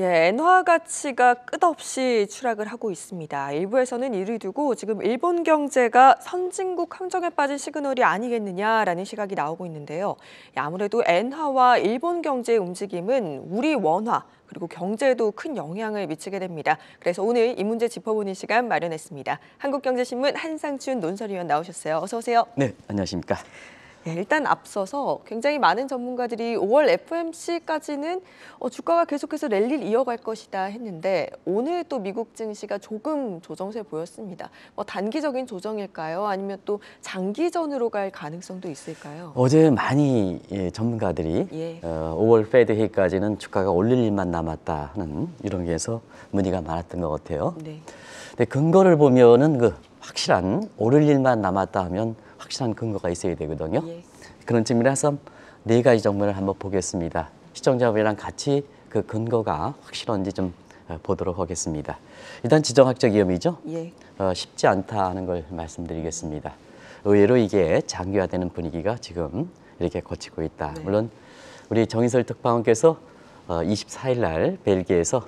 예, 엔화 가치가 끝없이 추락을 하고 있습니다. 일부에서는 이를 두고 지금 일본 경제가 선진국 함정에 빠진 시그널이 아니겠느냐라는 시각이 나오고 있는데요. 예, 아무래도 엔화와 일본 경제의 움직임은 우리 원화 그리고 경제에도 큰 영향을 미치게 됩니다. 그래서 오늘 이 문제 짚어보는 시간 마련했습니다. 한국경제신문 한상춘 논설위원 나오셨어요. 어서 오세요. 네, 안녕하십니까. 네, 일단 앞서서 굉장히 많은 전문가들이 5월 FMC까지는 어, 주가가 계속해서 랠리를 이어갈 것이다 했는데 오늘 또 미국 증시가 조금 조정세 보였습니다. 뭐 단기적인 조정일까요? 아니면 또 장기전으로 갈 가능성도 있을까요? 어제 많이 예, 전문가들이 예. 어, 5월 페드 회의까지는 주가가 올릴 일만 남았다 하는 이런 게에서 문의가 많았던 것 같아요. 네. 근데 근거를 보면은 그 확실한 오를 일만 남았다 하면 확실한 근거가 있어야 되거든요. 예. 그런 측면에서네 가지 정보을 한번 보겠습니다. 시청자분이랑 같이 그 근거가 확실한지 좀 어, 보도록 하겠습니다. 일단 지정학적 위험이죠. 예. 어, 쉽지 않다 하는 걸 말씀드리겠습니다. 의외로 이게 장기화되는 분위기가 지금 이렇게 거치고 있다. 네. 물론 우리 정인설 특파원께서 어, 24일 날 벨기에에서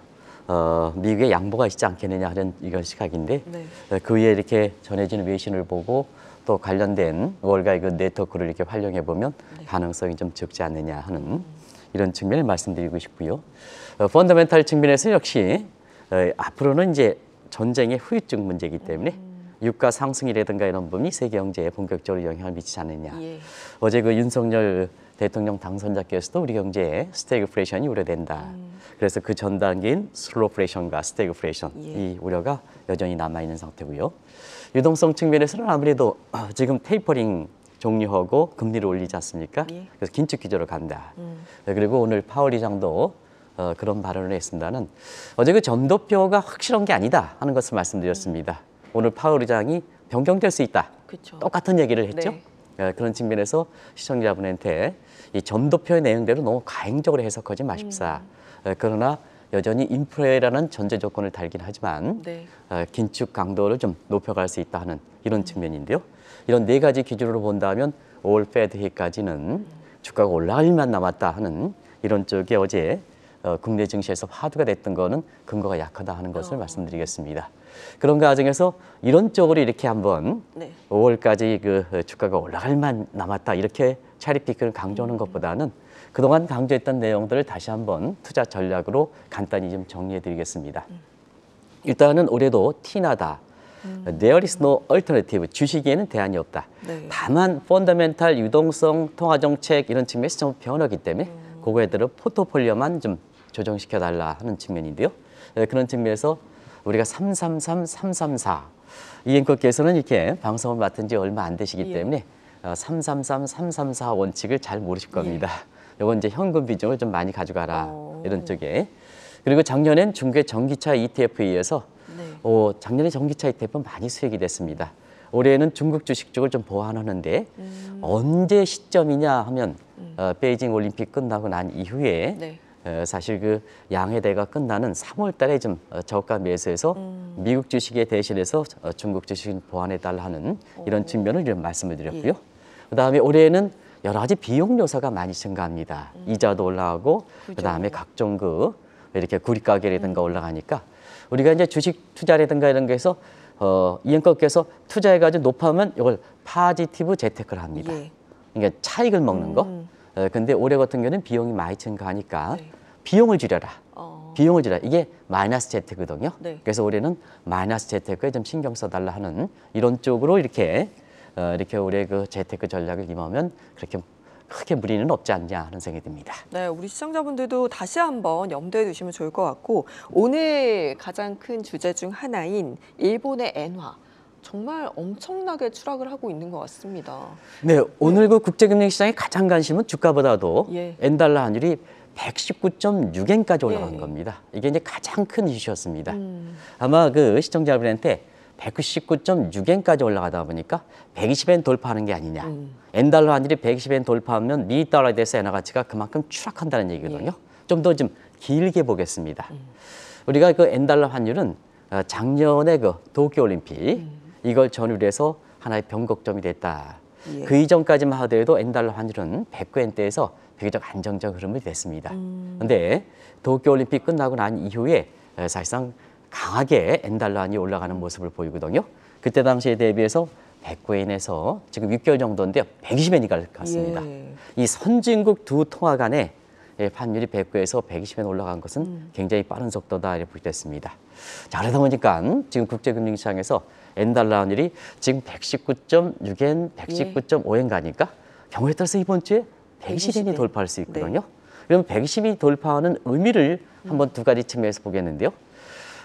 어, 미국의 양보가 있지 않겠느냐 하는 이런 시각인데 네. 어, 그 위에 이렇게 전해지는 외신을 보고 또 관련된 월가의 그 네트워크를 이렇게 활용해 보면 네. 가능성이 좀 적지 않느냐 하는 이런 측면을 말씀드리고 싶고요. 어, 펀더멘탈 측면에서 역시 어, 앞으로는 이제 전쟁의 후유증 문제이기 때문에 음. 유가 상승이라든가 이런 부분이 세계 경제에 본격적으로 영향을 미치지 않느냐. 예. 어제 그 윤석열 대통령 당선자께서도 우리 경제에 스태그프레션이 우려된다. 음. 그래서 그 전 단계인 슬로프레션과스태그프레션 예. 이 우려가 여전히 남아 있는 상태고요. 유동성 측면에서는 아무래도 어, 지금 테이퍼링 종료하고 금리를 올리지 않습니까? 예. 그래서 긴축 기조로 간다. 음. 네, 그리고 오늘 파월 의장도 어, 그런 발언을 했습니다는 어제 그 점도표가 확실한 게 아니다 하는 것을 말씀드렸습니다. 음. 오늘 파월 의장이 변경될 수 있다. 그쵸. 똑같은 얘기를 네. 했죠. 네. 예, 그런 측면에서 시청자분한테 이 점도표의 내용대로 너무 과행적으로 해석하지 마십사. 음. 예, 그러나 여전히 인프라라는 전제 조건을 달긴 하지만 네. 어, 긴축 강도를 좀 높여갈 수 있다 하는 이런 측면인데요. 이런 네 가지 기준으로 본다면 5월 패드회까지는 음. 주가가 올라갈 일만 남았다 하는 이런 쪽에 어제 어, 국내 증시에서 화두가 됐던 거는 근거가 약하다 하는 것을 어. 말씀드리겠습니다. 그런 과정에서 이런 쪽으로 이렇게 한번 네. 5월까지 그 주가가 올라갈 만 남았다 이렇게 차리 피크를 강조하는 음. 것보다는 그동안 강조했던 내용들을 다시 한번 투자 전략으로 간단히 좀 정리해 드리겠습니다. 음. 일단은 올해도 티나다. 음. There is no alternative. 주식에는 대안이 없다. 네. 다만 펀더멘탈, 유동성, 통화정책 이런 측면에서 좀 변하기 때문에 음. 그거에 대해 포트폴리오만 좀 조정시켜달라 하는 측면인데요. 네, 그런 측면에서 우리가 333, 334 이앵커께서는 이렇게 방송을 맡은 지 얼마 안 되시기 예. 때문에 333, 어, 334 원칙을 잘 모르실 겁니다. 예. 요건 이제 현금 비중을 좀 많이 가져가라 오. 이런 쪽에 그리고 작년엔 중국의 전기차 ETF에 의해서 네. 어, 작년에 전기차 ETF 많이 수익이 됐습니다. 올해는 중국 주식 쪽을 좀 보완하는데 음. 언제 시점이냐 하면 음. 어, 베이징 올림픽 끝나고 난 이후에 네. 어, 사실 그 양회대가 끝나는 3월 달에 좀 어, 저가 매수해서 음. 미국 주식에 대신해서 어, 중국 주식을 보완해 달라는 이런 측면을 좀 말씀을 드렸고요. 예. 그다음에 올해는 여러 가지 비용 요소가 많이 증가합니다. 음. 이자도 올라가고 그죠. 그다음에 각종 그 이렇게 구리 가격이라든가 음. 올라가니까 우리가 이제 주식 투자라든가 이런 거에서 어, 이행법께서 투자해가지고 높아면 이걸 파지티브 재테크를 합니다. 예. 그러니까 차익을 먹는 거. 음. 어, 근데 올해 같은 경우는 비용이 많이 증가하니까 네. 비용을 줄여라. 어. 비용을 줄여라. 이게 마이너스 재테크거든요. 네. 그래서 올해는 마이너스 재테크에 좀 신경 써달라 하는 이런 쪽으로 이렇게 어, 이렇게 우리의 그 재테크 전략을 임하면 그렇게 크게 무리는 없지 않냐 하는 생각이 듭니다. 네, 우리 시청자분들도 다시 한번 염두에 두시면 좋을 것 같고 오늘 가장 큰 주제 중 하나인 일본의 엔화 정말 엄청나게 추락을 하고 있는 것 같습니다. 네, 오늘 그 국제금융시장의 가장 관심은 주가보다도 예. 엔달러 환율이 119.6엔까지 올라간 예. 겁니다. 이게 이제 가장 큰 이슈였습니다. 음. 아마 그 시청자분한테 199.6엔까지 올라가다 보니까 120엔 돌파하는 게 아니냐. 음. 엔달러 환율이 120엔 돌파하면 미 달러에 대해서 엔화 가치가 그만큼 추락한다는 얘기거든요. 예. 좀더 좀 길게 보겠습니다. 음. 우리가 그 엔달러 환율은 어, 작년에 그 도쿄올림픽 음. 이걸 전후로 해서 하나의 변곡점이 됐다. 예. 그 이전까지만 하더라도 엔달러 환율은 109엔대에서 비교적 안정적 흐름이 됐습니다. 그런데 도쿄올림픽 끝나고 난 이후에 어, 사실상 강하게 엔달러안이 올라가는 모습을 보이거든요. 그때 당시에 대비해서 100코인에서 지금 6개월 정도인데 120엔이 갔습니다. 예. 이 선진국 두 통화 간에 환율이 예, 109에서 120엔 올라간 것은 음. 굉장히 빠른 속도다 이렇게 보겠습니다. 자, 그러다 보니까 지금 국제금융 시장에서 엔달러 환율이 지금 119.6엔, 119.5엔 가니까 경우에 따라서 이번 주에 120엔이 돌파할 수 있거든요. 네. 그럼 120이 돌파하는 의미를 한번 두 가지 측면에서 보겠는데요.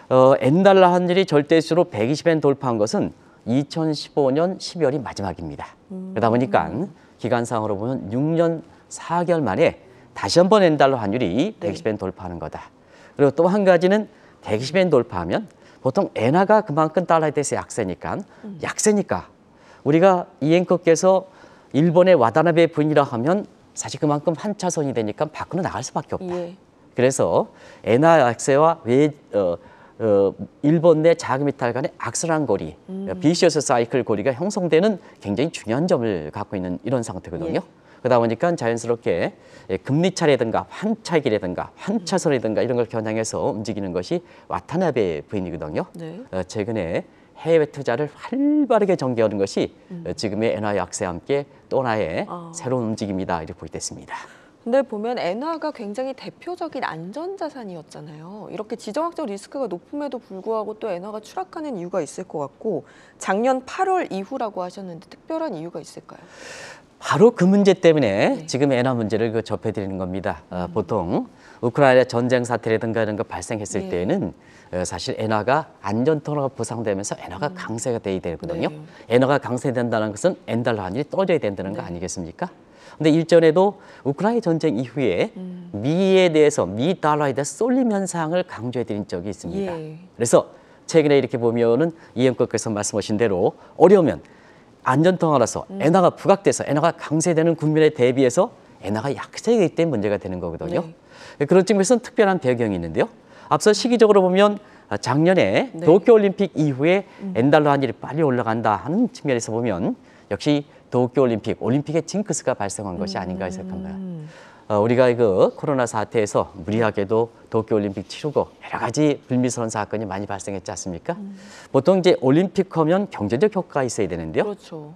어, 엔달러 환율이 절대수로 120엔 돌파한 것은 2015년 12월이 마지막입니다. 음. 그러다 보니까 기간상으로 보면 6년 4개월 만에 다시 한번 엔달러 환율이 120엔 네. 돌파하는 거다. 그리고 또 한 가지는 120엔 돌파하면 보통 엔화가 그만큼 달러에 대해서 약세니까 음. 약세니까 우리가 이앵커께서 일본의 와다나베 부인이라 하면 사실 그만큼 한차선이 되니까 밖으로 나갈 수밖에 없다. 예. 그래서 엔화 약세와 외 어, 어, 일본 내 자금 이탈 간의 악순환 고리, 음. 비시어스 사이클 고리가 형성되는 굉장히 중요한 점을 갖고 있는 이런 상태거든요. 예. 그러다 보니까 자연스럽게 예, 금리 차례든가 환차기라든가 환차설이든가 이런 걸 겨냥해서 움직이는 것이 와타나베 부인이거든요. 네. 어, 최근에 해외 투자를 활발하게 전개하는 것이 음. 지금의 엔화 약세와 함께 또 하나의 아. 새로운 움직임이다 이렇게 보게 겠습니다 근데 보면 엔화가 굉장히 대표적인 안전자산이었잖아요. 이렇게 지정학적 리스크가 높음에도 불구하고 또 엔화가 추락하는 이유가 있을 것 같고 작년 8월 이후라고 하셨는데 특별한 이유가 있을까요? 바로 그 문제 때문에 네. 지금 엔화 문제를 그 접해드리는 겁니다. 어, 음. 어, 보통 우크라이나 전쟁 사태라든가 이런 거 발생했을 네. 때는 어, 사실 엔화가 안전토너가 부상되면서 엔화가 음. 강세가 돼야 되거든요. 네. 엔화가 강세된다는 것은 엔달러 환율이 떨어져야 된다는 네. 거 아니겠습니까? 근데 일전에도 우크라이나 전쟁 이후에 음. 미에 대해서 미 달러에 대한 쏠림 현상을 강조해드린 적이 있습니다. 예. 그래서 최근에 이렇게 보면은 이행국께서 말씀하신 대로 어려우면 안전통화라서 음. 엔화가 부각돼서 엔화가 강세되는 국민에 대비해서 엔화가 약세이기 때문에 문제가 되는 거거든요. 네. 그런 측면에서는 특별한 배경이 있는데요. 앞서 시기적으로 보면 작년에 네. 도쿄올림픽 이후에 음. 엔달러 환율이 빨리 올라간다 하는 측면에서 보면 역시 도쿄올림픽, 올림픽의 징크스가 발생한 것이 아닌가 생각합니다. 음. 어, 우리가 그 코로나 사태에서 무리하게도 도쿄올림픽 치르고 여러 가지 불미스러운 사건이 많이 발생했지 않습니까? 음. 보통 이제 올림픽 하면 경제적 효과가 있어야 되는데요. 그렇죠.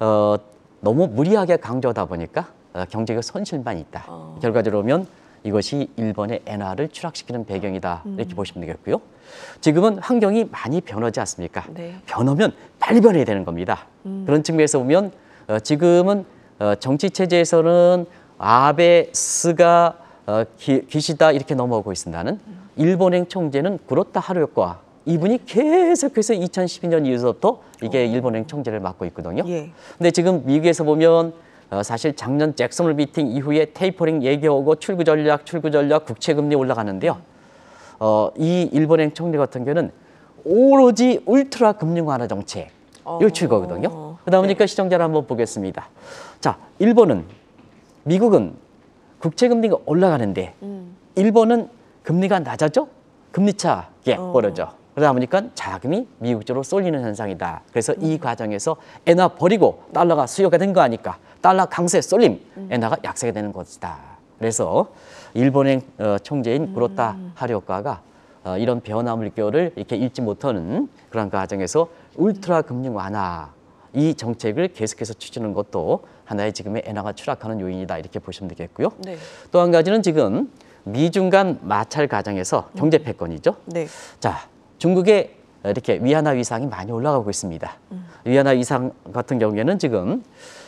어, 너무 무리하게 강조하다 보니까 어, 경제적 손실만 있다. 어. 결과적으로 보면 이것이 일본의 엔화를 추락시키는 배경이다 음. 이렇게 보시면 되겠고요. 지금은 환경이 많이 변하지 않습니까? 네. 변하면 빨리 변해야 되는 겁니다. 음. 그런 측면에서 보면 어, 지금은 어, 정치 체제에서는 아베 스가 어, 기, 시다 이렇게 넘어오고 있습니다는 일본행 총재는 그렇다 하루였과 이분이 계속해서 2012년 이후서부터 이게 일본행 총재를 맡고 있거든요. 예. 근데 지금 미국에서 보면 어, 사실 작년 잭슨홀 미팅 이후에 테이퍼링 얘기하고 출구 전략, 출구 전략, 국채 금리 올라가는데요. 어, 이 일본행 총리 같은 경우는 오로지 울트라 금융 완화 정책 이 출거거든요. 그러다보니까 네. 시청자를 한번 보겠습니다. 자, 1번은 미국은 국채 금리가 올라가는데 음. 일본은 금리가 낮아져 금리 차게 어. 벌어져. 그러다 보니까 자금이 미국 쪽으로 쏠리는 현상이다. 그래서 음. 이 과정에서 엔화 버리고 달러가 수요가 된 거 아니까 달러 강세 쏠림, 음. 엔화가 약세가 되는 것이다. 그래서 일본행 어, 총재인 구로타 음. 하리오가 어, 이런 변화 물결을 이렇게 읽지 못하는 그런 과정에서 울트라 금융 완화 이 정책을 계속해서 추진하는 것도 하나의 지금의 엔화가 추락하는 요인이다 이렇게 보시면 되겠고요. 네. 또한 가지는 지금 미중 간 마찰 과정에서 경제 음. 패권이죠. 네. 자, 중국의 이렇게 위안화 위상이 많이 올라가고 있습니다. 음. 위안화 위상 같은 경우에는 지금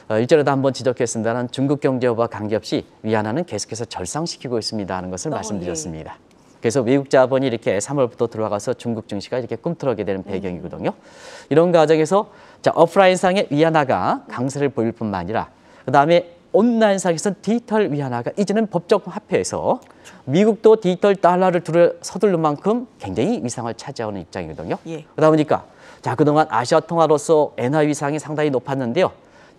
어, 일전에도 한번 지적했습니다만 중국 경제와 관계없이 위안화는 계속해서 절상시키고 있습니다 하는 것을 어, 예. 말씀드렸습니다. 네. 그래서 외국 자본이 이렇게 3월부터 들어와가서 중국 증시가 이렇게 꿈틀하게 되는 배경이거든요. 이런 과정에서 자 오프라인상의 위안화가 강세를 보일 뿐만 아니라 그다음에 온라인상에서는 디지털 위안화가 이제는 법적 화폐에서 미국도 디지털 달러를 들어 서둘러 만큼 굉장히 위상을 차지하는 입장이거든요. 예. 그러다 보니까 자 그동안 아시아 통화로서 엔화 위상이 상당히 높았는데요.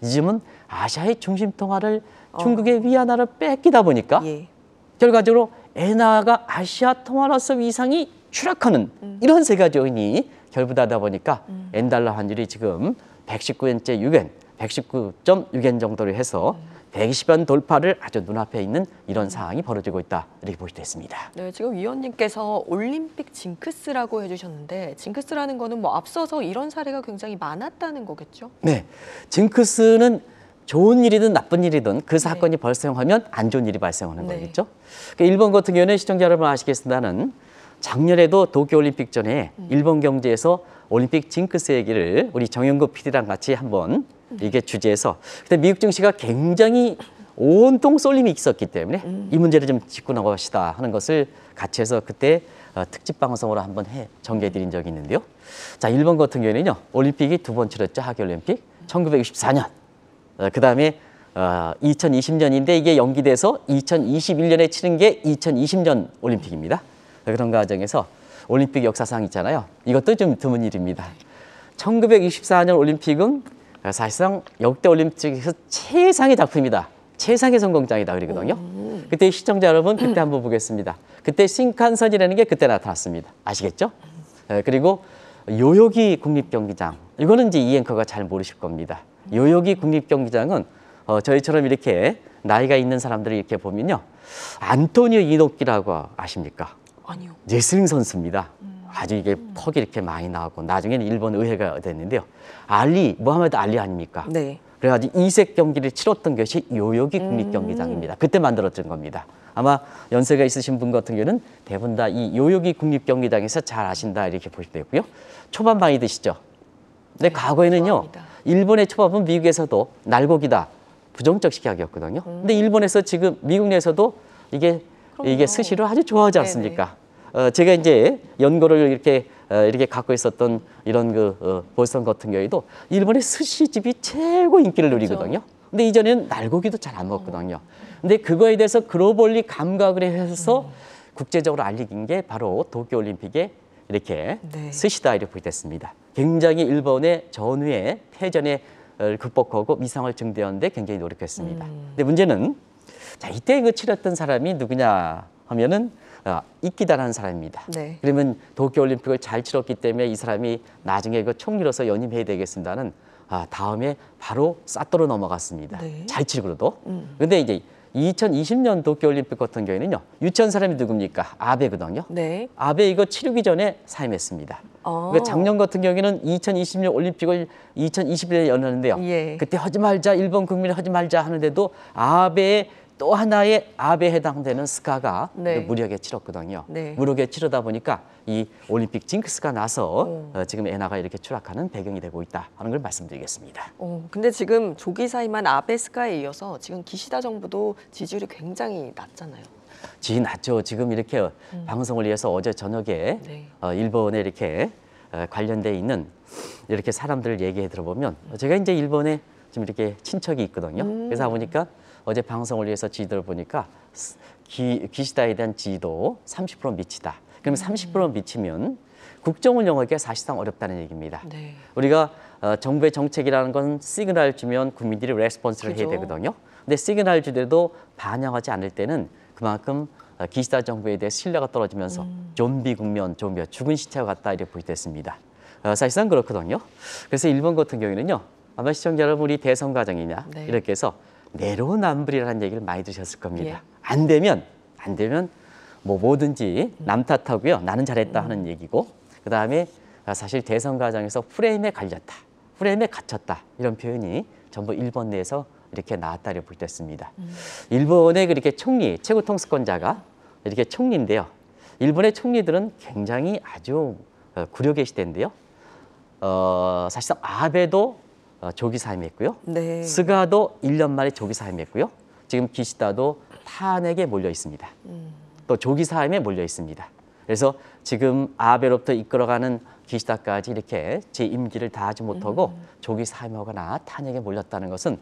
이즘은 아시아의 중심 통화를 어. 중국의 위안화를 뺏기다 보니까 예. 결과적으로 엔화가 아시아 통화라섬 이상이 추락하는 음. 이런 세 가지 요인이 결부하다 보니까 음. 엔달러 환율이 지금 119엔째 6엔, 119.6엔 정도로 해서 음. 120원 돌파를 아주 눈앞에 있는 이런 음. 상황이 벌어지고 있다 이렇게 볼수 있습니다. 네, 지금 위원님께서 올림픽 징크스라고 해주셨는데 징크스라는 거는 뭐 앞서서 이런 사례가 굉장히 많았다는 거겠죠? 네, 징크스는 좋은 일이든 나쁜 일이든 그 네. 사건이 발생하면 안 좋은 일이 발생하는 네. 거겠죠. 그러니까 일본 같은 경우는 시청자 여러분 아시겠습니다는 작년에도 도쿄올림픽 전에 음. 일본 경제에서 올림픽 징크스 얘기를 우리 정영구 PD랑 같이 한번 음. 이게 주제에서 그때 미국 증시가 굉장히 온통 쏠림이 있었기 때문에 음. 이 문제를 좀 짚고 나갑시다 하는 것을 같이 해서 그때 어, 특집 방송으로 한번 해 전개해드린 적이 있는데요. 자 일본 같은 경우에는요 올림픽이 두 번치렀죠 하계 올림픽 1964년 그 다음에 어, 2020년인데 어, 이게 연기돼서 2021년에 치는 게 2020년 올림픽입니다. 그런 과정에서 올림픽 역사상 있잖아요. 이것도 좀 드문 일입니다. 1924년 올림픽은 어, 사실상 역대 올림픽에서 최상의 작품이다. 최상의 성공장이다 그러거든요. 그때 시청자 여러분 그때 한번 보겠습니다. 그때 신칸선이라는 게 그때 나타났습니다. 아시겠죠? 어, 그리고 요요기 국립경기장 이거는 이제 이 앵커가 잘 모르실 겁니다. 요요기 국립경기장은 어, 저희처럼 이렇게 나이가 있는 사람들을 이렇게 보면요. 안토니오 이노키라고 아십니까? 아니요. 레슬링 선수입니다. 음. 아주 이게 퍽이 이렇게 많이 나왔고 나중에는 일본 의회가 됐는데요. 알리, 모하메드 알리 아닙니까? 네. 그래가지고 이색 경기를 치렀던 것이 요요기 음. 국립경기장입니다. 음. 그때 만들어진 겁니다. 아마 연세가 있으신 분 같은 경우는 대부분 다 이 요요기 국립경기장에서 잘 아신다 이렇게 보실 되고요. 초반 방이 드시죠? 근데 네, 과거에는요. 좋아합니다. 일본의 초밥은 미국에서도 날고기다 부정적 식약이었거든요. 음. 근데 일본에서 지금 미국 내에서도 이게 그럼요. 이게 스시를 아주 좋아하지 않습니까? 어, 제가 이제 연고를 이렇게 어, 이렇게 갖고 있었던 이런 그 어, 보선 같은 경우에도 일본의 스시집이 최고 인기를 그렇죠. 누리거든요. 그렇죠. 근데 이전에는 날고기도 잘 안 먹거든요. 음. 근데 그거에 대해서 글로벌리 감각을 해서 음. 국제적으로 알리긴 게 바로 도쿄올림픽의 이렇게 네. 쓰시다 이렇게 보겠습니다. 굉장히 일본의 전후에 패전에 어, 극복하고 미상을 증대하는데 굉장히 노력했습니다. 음. 근데 문제는 자 이때 그 치렀던 사람이 누구냐 하면은 어, 이끼다라는 사람입니다. 네. 그러면 도쿄올림픽을 잘 치렀기 때문에 이 사람이 나중에 그 총리로서 연임해야 되겠습니다는 아, 다음에 바로 싸또로 넘어갔습니다. 네. 잘 치르고도. 음. 근데 이제 2020년 도쿄올림픽 같은 경우에는요. 유치원 사람이 누굽니까? 아베거든요. 네. 아베 이거 치르기 전에 사임했습니다. 어. 그러니까 작년 같은 경우에는 2020년 올림픽을 2021년에 열었는데요. 예. 그때 하지 말자, 일본 국민이 하지 말자 하는데도 아베의 또 하나의 아베에 해당되는 스카가 네. 무력에 치렀거든요. 네. 무력에 치르다 보니까 이 올림픽 징크스가 나서 어, 지금 에나가 이렇게 추락하는 배경이 되고 있다 하는 걸 말씀드리겠습니다. 어, 근데 지금 조기 사임한 아베 스카에 이어서 지금 기시다 정부도 지지율이 굉장히 낮잖아요. 지지 낮죠. 지금 이렇게 음. 방송을 위해서 어제 저녁에 네. 어, 일본에 이렇게 어, 관련돼 있는 이렇게 사람들을 얘기해 들어보면 제가 이제 일본에 지금 이렇게 친척이 있거든요. 음. 그래서 보니까 어제 방송을 위해서 지도를 보니까 기, 기시다에 대한 지도 30% 미치다. 그럼 러30% 음. 미치면 국정운 영하기가 사실상 어렵다는 얘기입니다. 네. 우리가 어, 정부의 정책이라는 건 시그널 주면 국민들이 레스폰스를 그죠. 해야 되거든요. 근데 시그널 주대도 반영하지 않을 때는 그만큼 어, 기시다 정부에 대해 신뢰가 떨어지면서 음. 좀비 국면, 좀비가 죽은 시체와 같다 이렇게 보이됐습니다. 어, 사실상 그렇거든요. 그래서 일본 같은 경우에는요. 아마 시청자 여러분이 대선 과정이냐 네. 이렇게 해서 내로남불이라는 얘기를 많이 드셨을 겁니다. 예. 안 되면 안 되면 뭐 뭐든지 남 탓하고요. 나는 잘했다 하는 음. 얘기고 그다음에 사실 대선 과정에서 프레임에 갈렸다. 프레임에 갇혔다. 이런 표현이 전부 일본 내에서 이렇게 나왔다를 볼때였습니다 음. 일본의 그렇게 총리, 최고 통수권자가 이렇게 총리인데요. 일본의 총리들은 굉장히 아주 굴욕의 어, 시대인데요. 어, 사실상 아베도 어, 조기 사임했고요. 네. 스가도 1년 만에 조기 사임했고요. 지금 기시다도 탄핵에 몰려 있습니다. 음. 또 조기 사임에 몰려 있습니다. 그래서 지금 아베로부터 이끌어가는 기시다까지 이렇게 제 임기를 다하지 못하고 음. 조기 사임하거나 탄핵에 몰렸다는 것은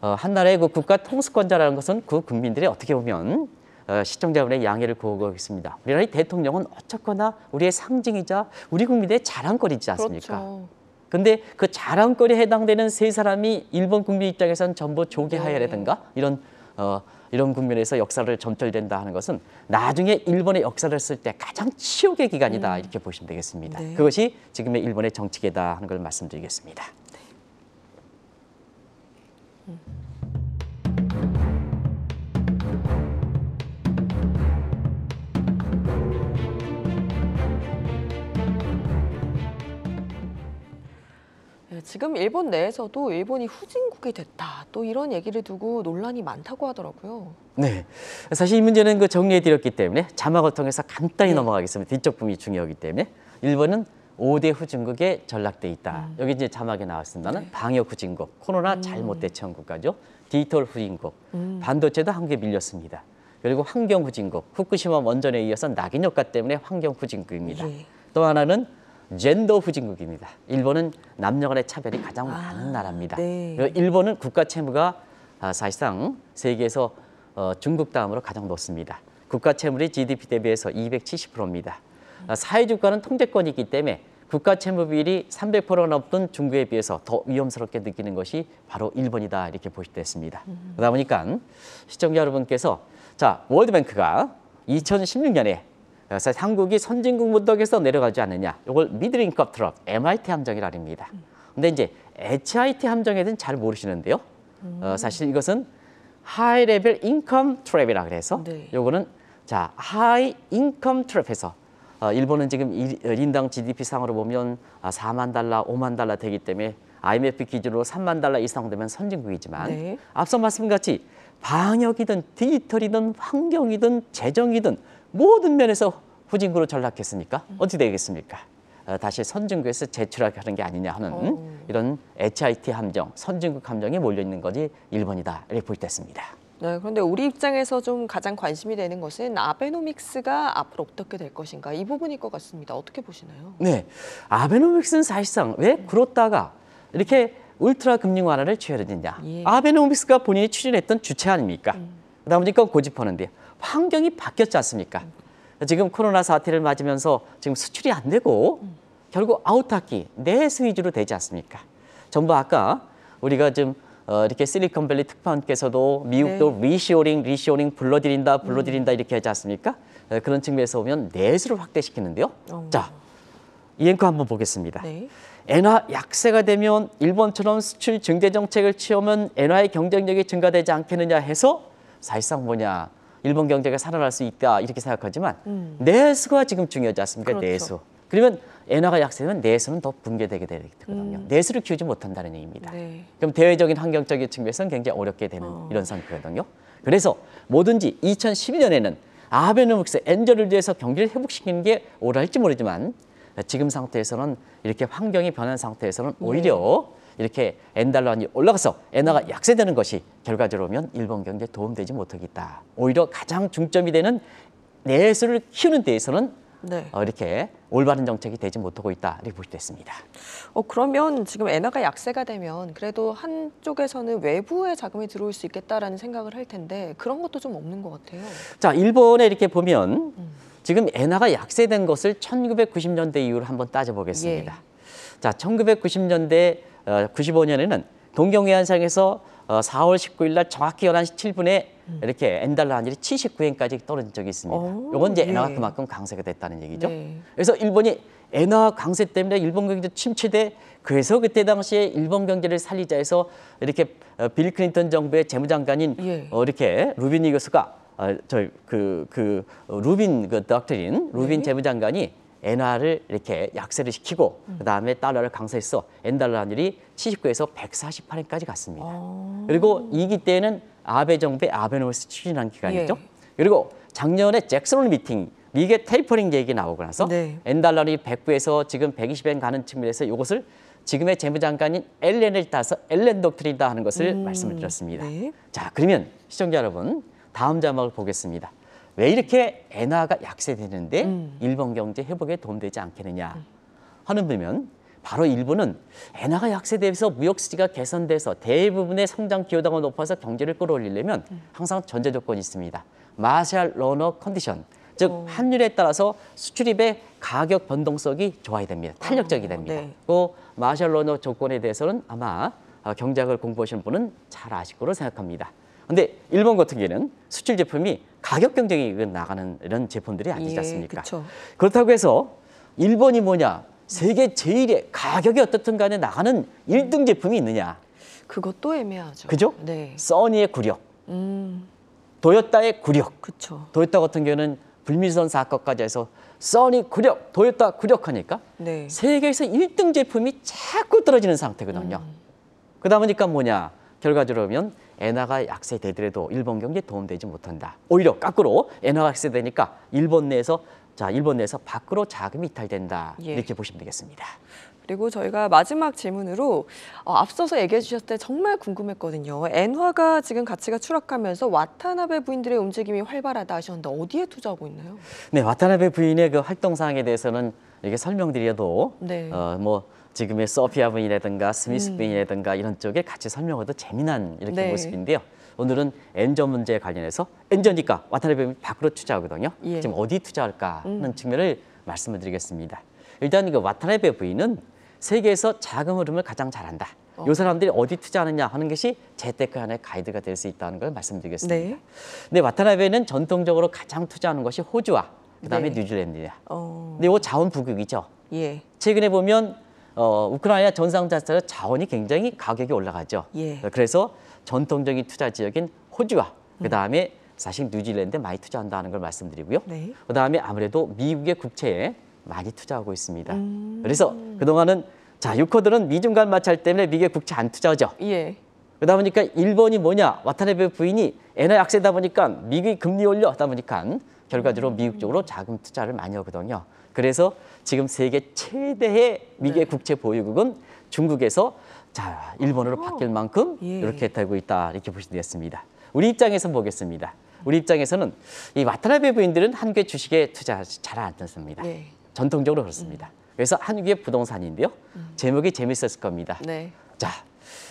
어, 한 나라의 그 국가 통수권자라는 것은 그 국민들이 어떻게 보면 어, 시청자분의 양해를 구하고 있습니다. 우리나라의 대통령은 어쨌거나 우리의 상징이자 우리 국민의 자랑거리지 않습니까? 그렇죠. 근데 그 자랑거리에 해당되는 세 사람이 일본 국민 입장에선 전부 조계하야라든가 네. 이런 어, 이런 국면에서 역사를 점철된다 하는 것은 나중에 일본의 역사를 쓸 때 가장 치욕의 기간이다 음. 이렇게 보시면 되겠습니다. 네. 그것이 지금의 일본의 정치계다 하는 걸 말씀드리겠습니다. 네. 음. 지금 일본 내에서도 일본이 후진국이 됐다. 또 이런 얘기를 두고 논란이 많다고 하더라고요. 네, 사실 이 문제는 그 정리해드렸기 때문에 자막을 통해서 간단히 네. 넘어가겠습니다. 뒤쪽 부분이 중요하기 때문에 일본은 오대 후진국에 전락돼 있다. 음. 여기 이제 자막에 나왔습니다 네. 방역 후진국, 코로나 음. 잘못 대처한 국가죠. 디지털 후진국, 음. 반도체도 한국에 밀렸습니다. 그리고 환경 후진국, 후쿠시마 원전에 이어서 낙인 효과 때문에 환경 후진국입니다. 예. 또 하나는 젠더 후진국입니다. 일본은 남녀 간의 차별이 가장 아, 많은 나라입니다. 네. 일본은 국가 채무가 아, 사실상 세계에서 어, 중국 다음으로 가장 높습니다. 국가 채무의 GDP 대비해서 270%입니다. 아, 사회주가는 통제권이기 때문에 국가 채무 비율이 300% 넘던 중국에 비해서 더 위험스럽게 느끼는 것이 바로 일본이다 이렇게 보시됐습니다. 음. 그러다 보니까 시청자 여러분께서 자 월드뱅크가 2016년에 그래서 한국이 선진국 문턱에서 내려가지 않느냐. 이걸 미들 인컵 트럭, MIT 함정이라 합니다. 음. 근데 이제 HIT 함정에 대해는잘 모르시는데요. 어, 음. 어, 사실 이것은 하이 레벨 인컴 트랩이라 그래서 네. 요거는 자, 하이 인컴 트랩에서 어, 일본은 지금 일, 인당 GDP 상으로 보면 아, 4만 달러, 5만 달러 되기 때문에 IMF 기준으로 3만 달러 이상 되면 선진국이지만 네. 앞서 말씀 같이 방역이든 디지털이든 환경이든 재정이든 모든 면에서 후진국으로 전락했으니까 음. 어찌 되겠습니까? 어, 다시 선진국에서 제출하는 게 아니냐 하는 오. 어. 이런 HIT 함정, 선진국 함정이 몰려있는 것이 일본이다 이렇게 볼때 있습니다. 네, 그런데 우리 입장에서 좀 가장 관심이 되는 것은 아베노믹스가 앞으로 어떻게 될 것인가 이 부분일 것 같습니다. 어떻게 보시나요? 네, 아베노믹스는 사실상 왜 음. 그렇다가 이렇게 울트라 금융 완화를 취해야 되냐. 예. 아베노믹스가 본인이 추진했던 주체 아닙니까? 음. 그러다 보니까 고집하는데 환경이 바뀌었지 않습니까? 지금 코로나 사태를 맞으면서 지금 수출이 안 되고 결국 아웃타키 내수 위주로 되지 않습니까? 전부 아까 우리가 지금 어, 이렇게 실리콘밸리 특파원께서도 미국도 네. 리쇼링, 리쇼링 불러들인다, 음. 불러들인다 이렇게 하지 않습니까? 어, 그런 측면에서 보면 내수를 확대시키는데요. 어. 자, 이행코 한번 보겠습니다. 네. 엔화 약세가 되면 일본처럼 수출 증대 정책을 취하면 엔화의 경쟁력이 증가되지 않겠느냐 해서 사실상 뭐냐 일본 경제가 살아날 수 있다 이렇게 생각하지만 음. 내수가 지금 중요하지 않습니까? 그렇죠. 내수. 그러면 엔화가 약세면 내수는 더 붕괴되게 되거든요. 음. 내수를 키우지 못한다는 얘기입니다. 네. 그럼 대외적인 환경적인 측면에서는 굉장히 어렵게 되는 어. 이런 상태거든요. 그래서 뭐든지 2012년에는 아베노믹스 엔젤을 위해서 경기를 회복시키는 게 옳을지 모르지만 지금 상태에서는 이렇게 환경이 변한 상태에서는 오히려 네. 이렇게 엔달러안이 올라가서 엔화가 약세되는 것이 결과적으로 보면 일본 경제에 도움되지 못하겠다. 오히려 가장 중점이 되는 내수를 키우는 데에서는 네. 어, 이렇게 올바른 정책이 되지 못하고 있다 이렇게 볼수 있습니다. 어, 그러면 지금 엔화가 약세가 되면 그래도 한쪽에서는 외부의 자금이 들어올 수 있겠다라는 생각을 할 텐데 그런 것도 좀 없는 것 같아요. 자 일본에 이렇게 보면 음. 지금 엔화가 약세된 것을 1990년대 이후로 한번 따져보겠습니다. 예. 자, 1990년대 어, 95년에는 동경해안상에서 어, 4월 19일 날 정확히 11시 7분에 음. 이렇게 엔달러 환율이 79엔까지 떨어진 적이 있습니다. 요건 이제 엔화가 네. 그만큼 강세가 됐다는 얘기죠. 네. 그래서 일본이 엔화 강세 때문에 일본 경제 침체돼 그래서 그때 당시에 일본 경제를 살리자 해서 이렇게 어, 빌 클린턴 정부의 재무장관인 예. 어, 이렇게 루빈 이교수가 어, 저 그그 그, 그 어, 루빈 그 덕트린 루빈 네. 재무장관이 엔화를 이렇게 약세를 시키고 음. 그다음에 달러를 강세했어. 엔달러 환율이 79에서 148엔까지 갔습니다. 오. 아. 그리고 이기 때는 아베 정부의 아베노미스 추진한 기간이죠. 예. 그리고 작년에 잭슨홀 미팅 미국의 테이퍼링 계획이 나오고 나서 네. 엔달러이 109에서 지금 120엔 가는 측면에서 이것을 지금의 재무장관인 엘렌을 따서 엘렌 독트린다 하는 것을 음. 말씀을 드렸습니다. 네. 자 그러면 시청자 여러분 다음 자막을 보겠습니다. 왜 이렇게 엔화가 약세되는데 음. 일본 경제 회복에 도움되지 않겠느냐 하는 분면 바로 일본은 엔화가 약세돼서 무역 수지가 개선돼서 대부분의 성장 기여도가 높아서 경제를 끌어올리려면 음. 항상 전제 조건이 있습니다. 마샬 러너 컨디션, 즉 오. 환율에 따라서 수출입의 가격 변동성이 좋아야 됩니다. 탄력적이 아, 됩니다. 네. 또 마샬 러너 조건에 대해서는 아마 경제학을 공부하시는 분은 잘 아실 거로 생각합니다. 근데 일본 같은 경우에는 수출 제품이 가격 경쟁이 나가는 이런 제품들이 아니지 예, 않습니까? 예, 그렇다고 해서 일본이 뭐냐 세계 제일의 가격이 어떻든 간에 나가는 일등 제품이 있느냐? 그것도 애매하죠. 그죠? 네. 써니의 구력, 음. 도요타의 구력. 그쵸. 도요타 같은 경우는 불미선 사건까지 해서 써니 구력, 도요타 구력하니까 네. 세계에서 일등 제품이 자꾸 떨어지는 상태거든요. 음. 그러다 보니까 뭐냐 결과적으로 보면 엔화가 약세되더라도 일본 경제에 도움되지 못한다. 오히려 거꾸로 엔화가 약세되니까 일본 내에서 자 일본 내에서 밖으로 자금이 이탈된다 예. 이렇게 보시면 되겠습니다. 그리고 저희가 마지막 질문으로 어, 앞서서 얘기해 주셨을 때 정말 궁금했거든요. 엔화가 지금 가치가 추락하면서 와타나베 부인들의 움직임이 활발하다 하셨는데 어디에 투자하고 있나요? 네, 와타나베 부인의 그 활동 사항에 대해서는 이게 설명드려도 네. 어, 뭐 지금의 서피아 분이라든가 스미스 음. 분이라든가 이런 쪽에 같이 설명해도 재미난 이렇게 네. 모습인데요. 오늘은 엔저 문제에 관련해서 엔저니까 와타나베 이 밖으로 투자하거든요. 예. 지금 어디 투자할까 하는 음. 측면을 말씀을 드리겠습니다. 일단 그 와타나베 이 부인은 세계에서 자금 흐름을 가장 잘한다. 어. 요 사람들이 어디 투자하느냐 하는 것이 재테크 안에 가이드가 될 수 있다는 걸 말씀드리겠습니다. 네. 근데 와타나베는 이 전통적으로 가장 투자하는 것이 호주와 그다음에 네. 뉴질랜드야. 어. 근데 요 자원 부국이죠. 예. 최근에 보면 어, 우크라이나 전상 자살은 자원이 굉장히 가격이 올라가죠. 예. 그래서 전통적인 투자 지역인 호주와 음. 그다음에 음. 사실 뉴질랜드에 많이 투자한다는 걸 말씀드리고요. 네. 그다음에 아무래도 미국의 국채에 많이 투자하고 있습니다. 음. 그래서 그동안은 자, 유커들은 미중간 마찰 때문에 미국의 국채 안 투자하죠. 예. 그러다 보니까 일본이 뭐냐 와타네베 부인이 엔화 약세다 보니까 미국이 금리 올려 하다 보니까 결과적으로 음. 미국 쪽으로 자금 투자를 많이 하거든요. 그래서 지금 세계 최대의 미개 네. 국채 보유국은 중국에서 자 일본으로 오. 바뀔 만큼 예. 이렇게 되고 있다 이렇게 보시면 되겠습니다. 우리 입장에서 보겠습니다. 우리 입장에서는 이 와타나베 부인들은 한국의 주식에 투자 하지잘안 했습니다. 예. 네. 전통적으로 그렇습니다. 음. 그래서 한국의 부동산인데요. 음. 제목이 재밌었을 겁니다. 네. 자,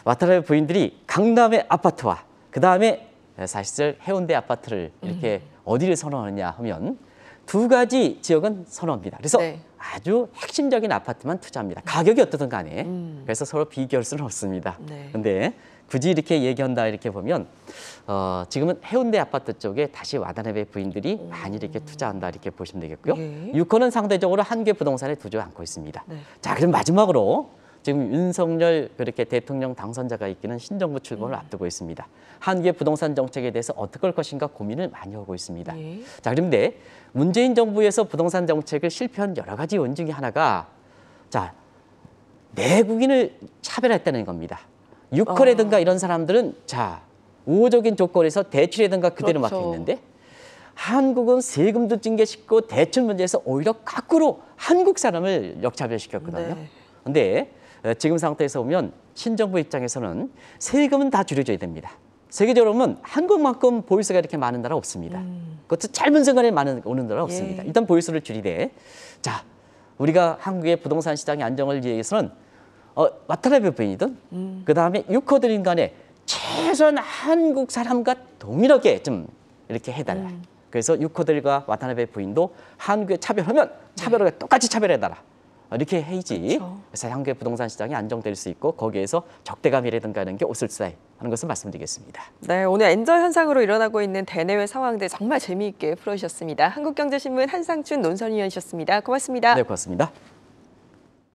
와타나베 부인들이 강남의 아파트와 그 다음에 사실 해운대 아파트를 이렇게 음. 어디를 선호하느냐 하면 두 가지 지역은 선호합니다. 그래서 네. 아주 핵심적인 아파트만 투자합니다. 가격이 어떻든 간에. 음. 그래서 서로 비교할 수는 없습니다. 네. 근데 굳이 이렇게 얘기한다 이렇게 보면 어, 지금은 해운대 아파트 쪽에 다시 와다네베 부인들이 음. 많이 이렇게 투자한다 이렇게 보시면 되겠고요. 예. 6호는 상대적으로 한계 부동산에 두지 않고 있습니다. 네. 자, 그럼 마지막으로 지금 윤석열 그렇게 대통령 당선자가 있기는 신정부 출범을 음. 앞두고 있습니다. 한국의 부동산 정책에 대해서 어떻게 할 것인가 고민을 많이 하고 있습니다. 예. 자 그런데 문재인 정부에서 부동산 정책을 실패한 여러 가지 원 중에 하나가 자 내국인을 차별했다는 겁니다. 유커라든가 어. 아. 이런 사람들은 자 우호적인 조건에서 대출이라든가 그대로 그렇죠. 막혀 있는데 한국은 세금도 징게 쉽고 대출 문제에서 오히려 거꾸로 한국 사람을 역차별시켰거든요. 네. 근데 어, 지금 상태에서 보면 신정부 입장에서는 세금은 다 줄여줘야 됩니다. 세계적으로 보면 한국만큼 보유세가 이렇게 많은 나라 없습니다. 음. 그것도 짧은 순간에 많은 오는 나라 예. 없습니다. 예. 일단 보유세를 줄이되 자 우리가 한국의 부동산 시장의 안정을 위해서는 어, 와타나베 부인이든 음. 그다음에 유커들인 간에 최소한 한국 사람과 동일하게 좀 이렇게 해달라. 음. 그래서 유커들과 와타나베 부인도 한국의 차별하면 차별하게 네. 똑같이 차별해달라. 어, 이렇게 해야지 그렇죠. 그래서 한국 부동산 시장이 안정될 수 있고 거기에서 적대감이라든가 하는 게 오슬사이 하는 것을 말씀드리겠습니다. 네, 오늘 엔저 현상으로 일어나고 있는 대내외 상황들 정말 재미있게 풀어주셨습니다. 한국경제신문 한상춘 논설위원이셨습니다. 고맙습니다. 네, 고맙습니다.